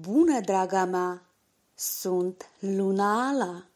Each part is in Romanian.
Bună, draga mea! Sunt Luna Ala!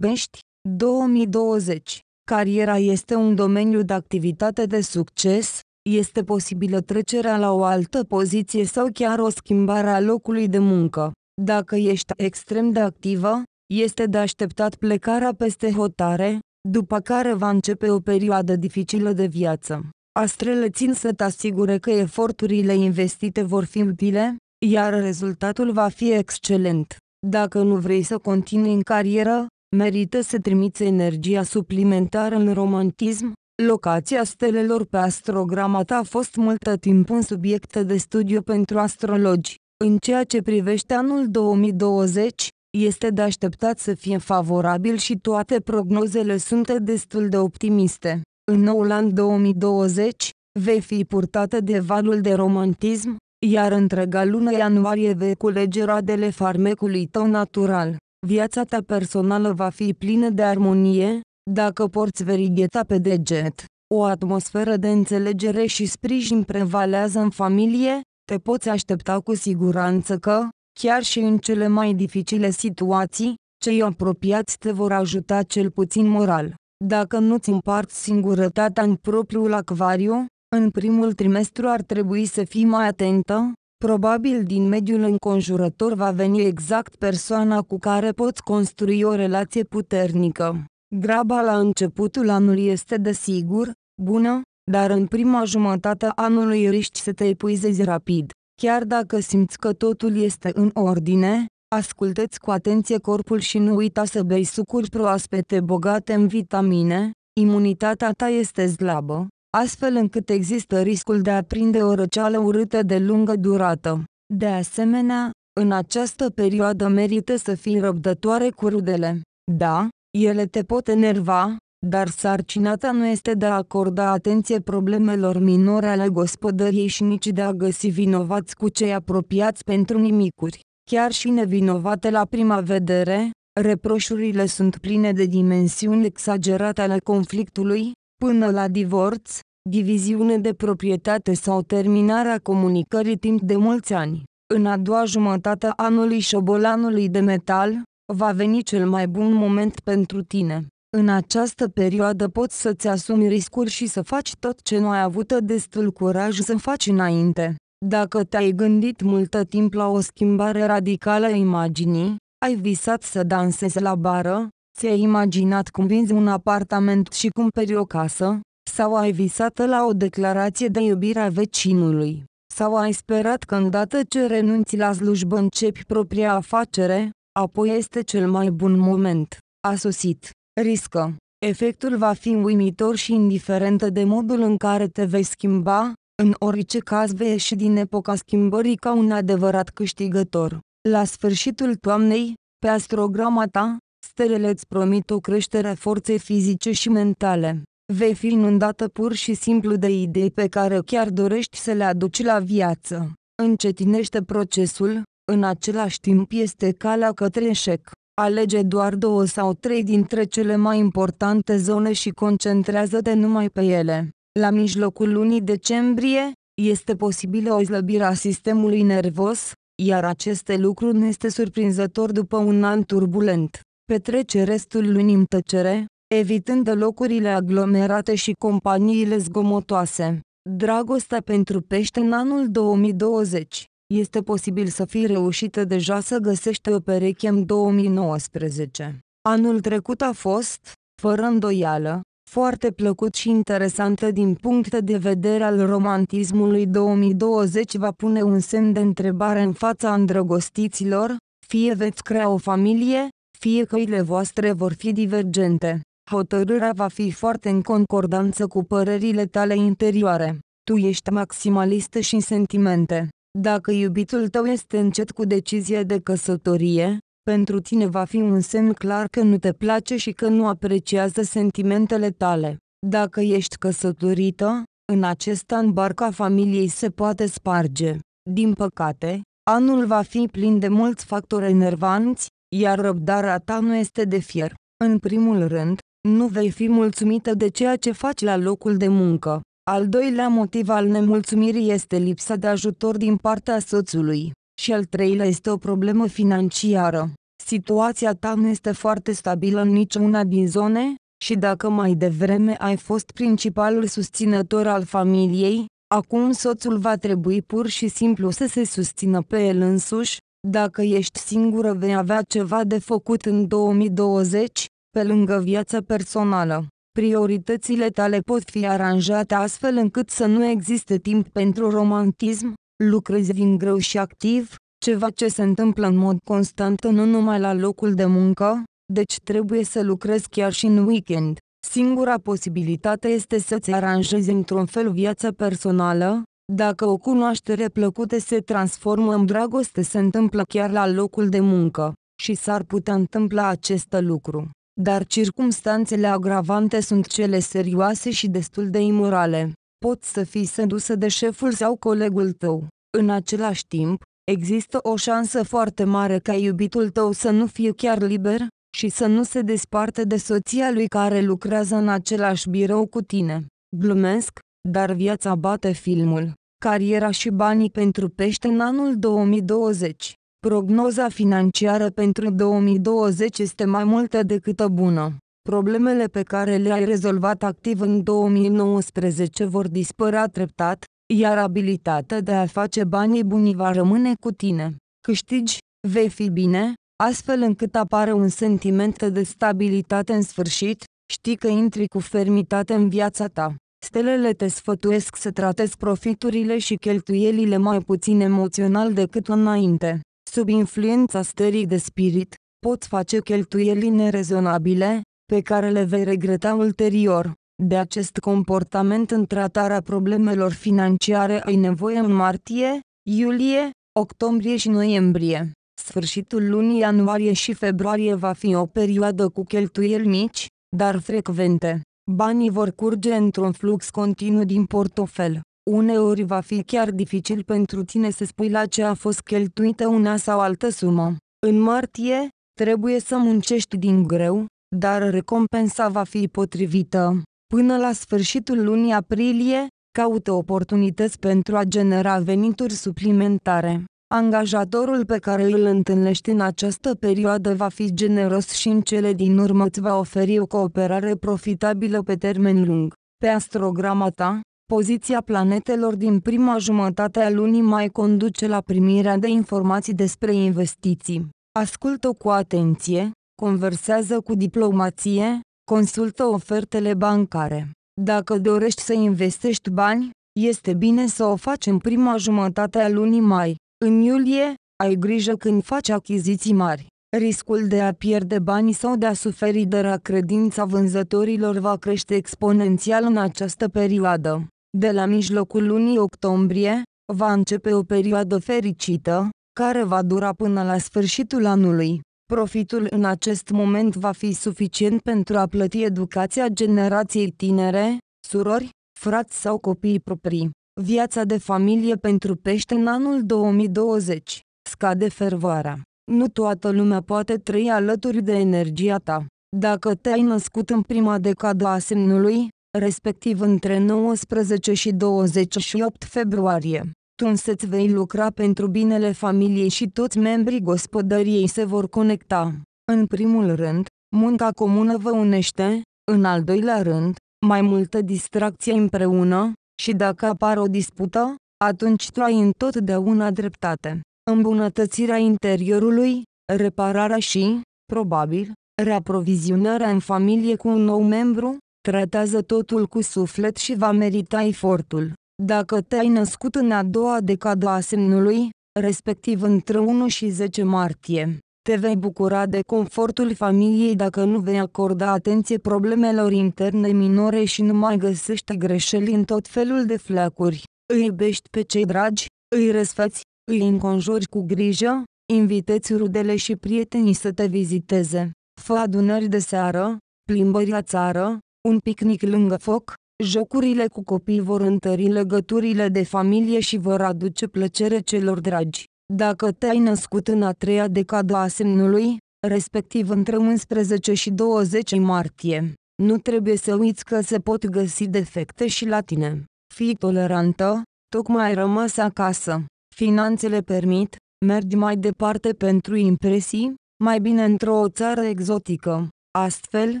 Bești 2020 Cariera este un domeniu de activitate de succes, este posibilă trecerea la o altă poziție sau chiar o schimbare a locului de muncă. Dacă ești extrem de activă, este de așteptat plecarea peste hotare, după care va începe o perioadă dificilă de viață. Astrele țin să te asigure că eforturile investite vor fi utile, iar rezultatul va fi excelent. Dacă nu vrei să continui în carieră, merită să trimiți energia suplimentară în romantism. Locația stelelor pe astrograma ta a fost multă timp un subiect de studiu pentru astrologi. În ceea ce privește anul 2020, este de așteptat să fie favorabil și toate prognozele sunt destul de optimiste. În noul an 2020, vei fi purtată de valul de romantism, iar întreaga lună ianuarie vei culege radele farmecului tău natural. Viața ta personală va fi plină de armonie, dacă porți verigheta pe deget. O atmosferă de înțelegere și sprijin prevalează în familie, te poți aștepta cu siguranță că, chiar și în cele mai dificile situații, cei apropiați te vor ajuta cel puțin moral. Dacă nu-ți împarți singurătatea în propriul acvariu, în primul trimestru ar trebui să fii mai atentă, probabil din mediul înconjurător va veni exact persoana cu care poți construi o relație puternică. Graba la începutul anului este desigur, bună, dar în prima jumătate a anului riști să te epuizezi rapid. Chiar dacă simți că totul este în ordine, Ascultăți cu atenție corpul și nu uita să bei sucuri proaspete bogate în vitamine, imunitatea ta este slabă, astfel încât există riscul de a prinde o răceală urâtă de lungă durată. De asemenea, în această perioadă merită să fii răbdătoare cu rudele. Da, ele te pot enerva, dar sarcina ta nu este de a acorda atenție problemelor minore ale gospodăriei și nici de a găsi vinovați cu cei apropiați pentru nimicuri. Chiar și nevinovate la prima vedere, reproșurile sunt pline de dimensiuni exagerate ale conflictului, până la divorț, diviziune de proprietate sau terminarea comunicării timp de mulți ani. În a doua jumătate a anului șobolanului de metal, va veni cel mai bun moment pentru tine. În această perioadă poți să-ți asumi riscuri și să faci tot ce nu ai avut destul curaj să faci înainte. Dacă te-ai gândit multă timp la o schimbare radicală a imaginii, ai visat să dansezi la bară, ți-ai imaginat cum vinzi un apartament și cumperi o casă, sau ai visat la o declarație de iubire a vecinului, sau ai sperat că îndată ce renunți la slujbă începi propria afacere, apoi este cel mai bun moment. A sosit. Riscă. Efectul va fi uimitor și indiferent de modul în care te vei schimba, în orice caz vei ieși din epoca schimbării ca un adevărat câștigător. La sfârșitul toamnei, pe astrograma ta, stelele îți promit o creștere a forței fizice și mentale. Vei fi inundată pur și simplu de idei pe care chiar dorești să le aduci la viață. Încetinește procesul, în același timp este calea către eșec. Alege doar două sau trei dintre cele mai importante zone și concentrează-te numai pe ele. La mijlocul lunii decembrie, este posibilă o slăbire a sistemului nervos, iar acest lucru nu este surprinzător după un an turbulent. Petrece restul lunii în tăcere, evitând locurile aglomerate și companiile zgomotoase. Dragostea pentru pește în anul 2020 este posibil să fie reușită deja să găsește o pereche în 2019. Anul trecut a fost, fără îndoială, foarte plăcut și interesantă din punct de vedere al romantismului 2020 va pune un semn de întrebare în fața îndrăgostiților, fie veți crea o familie, fie căile voastre vor fi divergente. Hotărârea va fi foarte în concordanță cu părerile tale interioare. Tu ești maximalistă și sentimente. Dacă iubitul tău este încet cu decizie de căsătorie, pentru tine va fi un semn clar că nu te place și că nu apreciază sentimentele tale. Dacă ești căsătorită, în acest an barca familiei se poate sparge. Din păcate, anul va fi plin de mulți factori enervanți, iar răbdarea ta nu este de fier. În primul rând, nu vei fi mulțumită de ceea ce faci la locul de muncă. Al doilea motiv al nemulțumirii este lipsa de ajutor din partea soțului. Și al treilea este o problemă financiară. Situația ta nu este foarte stabilă în niciuna din zone, și dacă mai devreme ai fost principalul susținător al familiei, acum soțul va trebui pur și simplu să se susțină pe el însuși, dacă ești singură vei avea ceva de făcut în 2020, pe lângă viața personală. Prioritățile tale pot fi aranjate astfel încât să nu existe timp pentru romantism, Lucrezi din greu și activ, ceva ce se întâmplă în mod constant nu numai la locul de muncă, deci trebuie să lucrezi chiar și în weekend. Singura posibilitate este să-ți aranjezi într-un fel viața personală, dacă o cunoaștere plăcută se transformă în dragoste se întâmplă chiar la locul de muncă, și s-ar putea întâmpla acest lucru. Dar circumstanțele agravante sunt cele serioase și destul de imorale poți să fii sedusă de șeful sau colegul tău. În același timp, există o șansă foarte mare ca iubitul tău să nu fie chiar liber și să nu se desparte de soția lui care lucrează în același birou cu tine. Glumesc, dar viața bate filmul. Cariera și banii pentru pește în anul 2020. Prognoza financiară pentru 2020 este mai multă decât bună problemele pe care le-ai rezolvat activ în 2019 vor dispărea treptat, iar abilitatea de a face banii buni va rămâne cu tine. Câștigi, vei fi bine, astfel încât apare un sentiment de stabilitate în sfârșit, știi că intri cu fermitate în viața ta. Stelele te sfătuiesc să tratezi profiturile și cheltuielile mai puțin emoțional decât înainte. Sub influența stării de spirit, poți face cheltuieli nerezonabile, pe care le vei regreta ulterior. De acest comportament în tratarea problemelor financiare ai nevoie în martie, iulie, octombrie și noiembrie. Sfârșitul lunii ianuarie și februarie va fi o perioadă cu cheltuieli mici, dar frecvente. Banii vor curge într-un flux continuu din portofel. Uneori va fi chiar dificil pentru tine să spui la ce a fost cheltuită una sau altă sumă. În martie, trebuie să muncești din greu, dar recompensa va fi potrivită. Până la sfârșitul lunii aprilie, caută oportunități pentru a genera venituri suplimentare. Angajatorul pe care îl întâlnești în această perioadă va fi generos și în cele din urmă îți va oferi o cooperare profitabilă pe termen lung. Pe astrograma ta, poziția planetelor din prima jumătate a lunii mai conduce la primirea de informații despre investiții. Ascultă cu atenție, conversează cu diplomație, consultă ofertele bancare. Dacă dorești să investești bani, este bine să o faci în prima jumătate a lunii mai. În iulie, ai grijă când faci achiziții mari. Riscul de a pierde bani sau de a suferi de la credința vânzătorilor va crește exponențial în această perioadă. De la mijlocul lunii octombrie, va începe o perioadă fericită, care va dura până la sfârșitul anului. Profitul în acest moment va fi suficient pentru a plăti educația generației tinere, surori, frați sau copii proprii. Viața de familie pentru pește în anul 2020. Scade fervoarea. Nu toată lumea poate trăi alături de energia ta. Dacă te-ai născut în prima decadă a semnului, respectiv între 19 și 28 februarie, tu însă-ți vei lucra pentru binele familiei și toți membrii gospodăriei se vor conecta. În primul rând, munca comună vă unește, în al doilea rând, mai multă distracție împreună, și dacă apar o dispută, atunci tu ai întotdeauna dreptate. Îmbunătățirea interiorului, repararea și, probabil, reaprovizionarea în familie cu un nou membru, tratează totul cu suflet și va merita efortul. Dacă te-ai născut în a doua decadă a semnului, respectiv între 1 și 10 martie, te vei bucura de confortul familiei dacă nu vei acorda atenție problemelor interne minore și nu mai găsești greșeli în tot felul de flacuri. Îi iubești pe cei dragi, îi răsfăți, îi înconjori cu grijă, inviteți rudele și prietenii să te viziteze. Fă adunări de seară, plimbări la țară, un picnic lângă foc, Jocurile cu copii vor întări legăturile de familie și vor aduce plăcere celor dragi. Dacă te-ai născut în a treia decadă a semnului, respectiv între 11 și 20 martie, nu trebuie să uiți că se pot găsi defecte și la tine. Fii tolerantă, tocmai ai rămas acasă. Finanțele permit, mergi mai departe pentru impresii, mai bine într-o țară exotică. Astfel,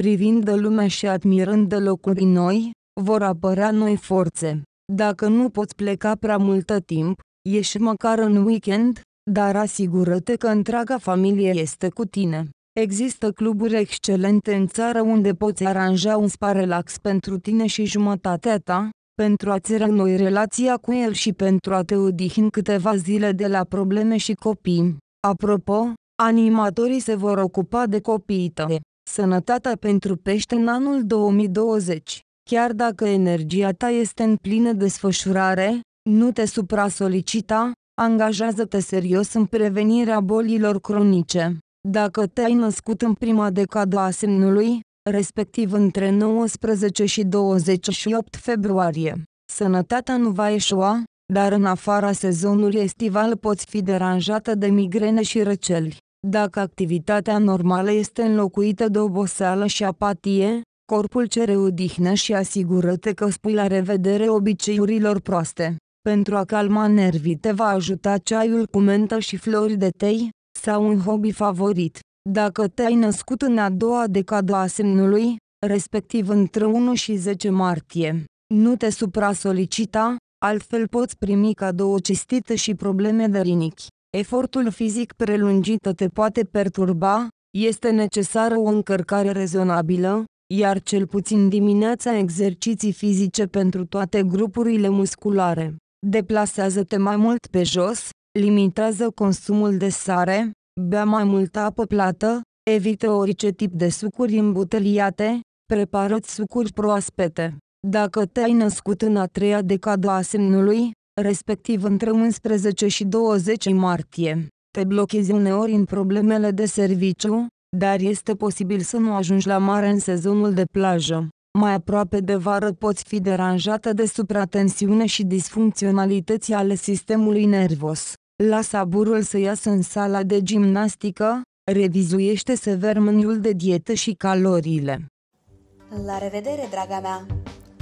privind de lumea și admirând de locuri noi, vor apărea noi forțe. Dacă nu poți pleca prea multă timp, ieși măcar în weekend, dar asigură-te că întreaga familie este cu tine. Există cluburi excelente în țară unde poți aranja un spa relax pentru tine și jumătatea ta, pentru a-ți noi relația cu el și pentru a te odihni câteva zile de la probleme și copii. Apropo, animatorii se vor ocupa de copiii tăi. Sănătatea pentru pește în anul 2020. Chiar dacă energia ta este în plină desfășurare, nu te supra-solicita, angajează-te serios în prevenirea bolilor cronice. Dacă te-ai născut în prima decadă a semnului, respectiv între 19 și 28 februarie, sănătatea nu va eșua, dar în afara sezonului estival poți fi deranjată de migrene și răceli. Dacă activitatea normală este înlocuită de oboseală și apatie, corpul cere odihnă și asigură-te că spui la revedere obiceiurilor proaste. Pentru a calma nervii te va ajuta ceaiul cu mentă și flori de tei, sau un hobby favorit. Dacă te-ai născut în a doua decadă a semnului, respectiv între 1 și 10 martie, nu te supra-solicita, altfel poți primi cadou cistită și probleme de rinichi. Efortul fizic prelungit te poate perturba, este necesară o încărcare rezonabilă, iar cel puțin dimineața exerciții fizice pentru toate grupurile musculare. Deplasează-te mai mult pe jos, limitează consumul de sare, bea mai multă apă plată, evită orice tip de sucuri îmbuteliate, prepară sucuri proaspete. Dacă te-ai născut în a treia decadă a semnului, respectiv între 11 și 20 martie. Te blochezi uneori în problemele de serviciu, dar este posibil să nu ajungi la mare în sezonul de plajă. Mai aproape de vară poți fi deranjată de supratensiune și disfuncționalități ale sistemului nervos. Lasă aburul să iasă în sala de gimnastică, revizuiește sever meniul de dietă și caloriile. La revedere, draga mea!